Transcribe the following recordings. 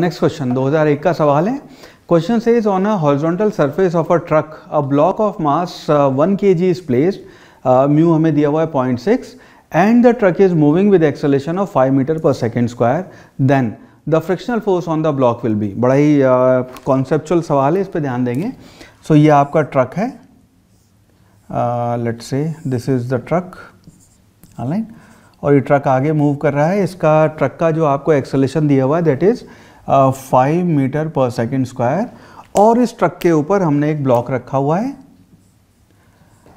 next question 2001 का सवाल है क्वेश्चन से is on a horizontal surface of a truck a block of mass one K G is placed mu हमें दिया हुआ है point six and the truck is moving with acceleration of five metre per second square then the frictional force on the block will be बड़ा ही conceptual uh, सवाल है इस पर ध्यान देंगे सो so, ये आपका ट्रक है let's say this is the truck online और ये ट्रक आगे मूव कर रहा है इसका ट्रक का जो आपको एक्सलेशन दिया हुआ है that is five metre per second square और इस ट्रक के ऊपर हमने एक ब्लॉक रखा हुआ है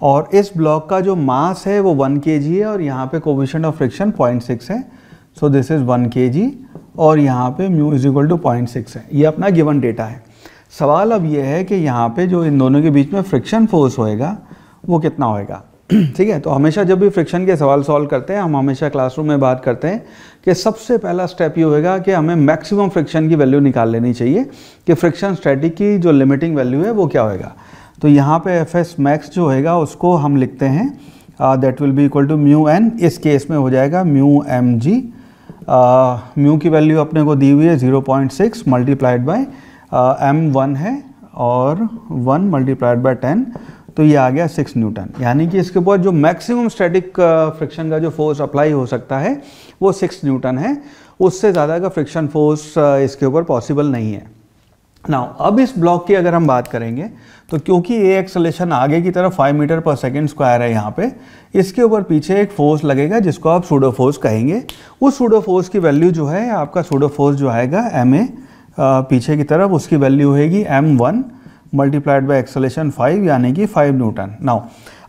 और इस ब्लॉक का जो मास है वो वन के है और यहाँ पे coefficient of friction point six है so this is one K और यहाँ पे mu is equal to point six है ये अपना गिवन डेटा है सवाल अब ये है कि यहाँ पे जो इन दोनों के बीच में फ्रिक्शन फोर्स होएगा वो कितना होएगा ठीक है तो हमेशा जब भी फ्रिक्शन के सवाल सॉल्व करते हैं हम हमेशा क्लासरूम में बात करते हैं कि सबसे पहला स्टेप ये होगा कि हमें मैक्सिमम फ्रिक्शन की वैल्यू निकाल लेनी चाहिए कि फ्रिक्शन स्टैटिक की जो लिमिटिंग वैल्यू है वो क्या होएगा तो यहाँ पे एफ एस मैक्स जो होएगा उसको हम लिखते हैं that will be equal to mu N इस केस में हो जाएगा म्यू एम जी म्यू की वैल्यू अपने को दी हुई है zero point six multiplied by M one है और वन मल्टीप्लाइड बाई टेन तो ये आ गया सिक्स न्यूटन यानी कि इसके ऊपर जो मैक्सिमम स्टैटिक फ्रिक्शन का जो फोर्स अप्लाई हो सकता है वो सिक्स न्यूटन है उससे ज़्यादा का फ्रिक्शन फोर्स इसके ऊपर पॉसिबल नहीं है नाउ अब इस ब्लॉक की अगर हम बात करेंगे तो क्योंकि ये एक्सलेशन आगे की तरफ 5 मीटर पर सेकेंड स्क्वायर है यहाँ पे इसके ऊपर पीछे एक फोर्स लगेगा जिसको आप सूडो फोर्स कहेंगे उस सूडो फोर्स की वैल्यू जो है आपका सूडो फोर्स जो आएगा एम ए पीछे की तरफ उसकी वैल्यू होगी M one multiplied by acceleration five यानी कि फाइव न्यूटन नाउ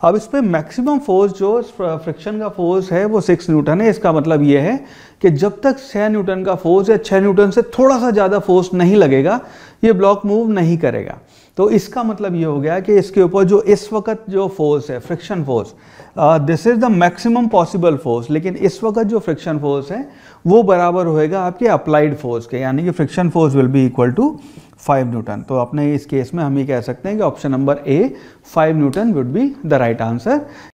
अब इस पर मैक्सिमम फोर्स जो फ्रिक्शन का फोर्स है वो सिक्स न्यूटन है इसका मतलब ये है कि जब तक छः न्यूटन का फोर्स या छः न्यूटन से थोड़ा सा ज़्यादा फोर्स नहीं लगेगा ये ब्लॉक मूव नहीं करेगा तो इसका मतलब ये हो गया कि इसके ऊपर जो इस वक्त जो फोर्स है friction force this is the maximum possible force लेकिन इस वक्त जो फ्रिक्शन फोर्स है वो बराबर होएगा आपके अप्लाइड फोर्स के यानी कि friction force will be equal to five newton तो अपने इस केस में हम ये कह सकते हैं कि option number A five newton would be the right answer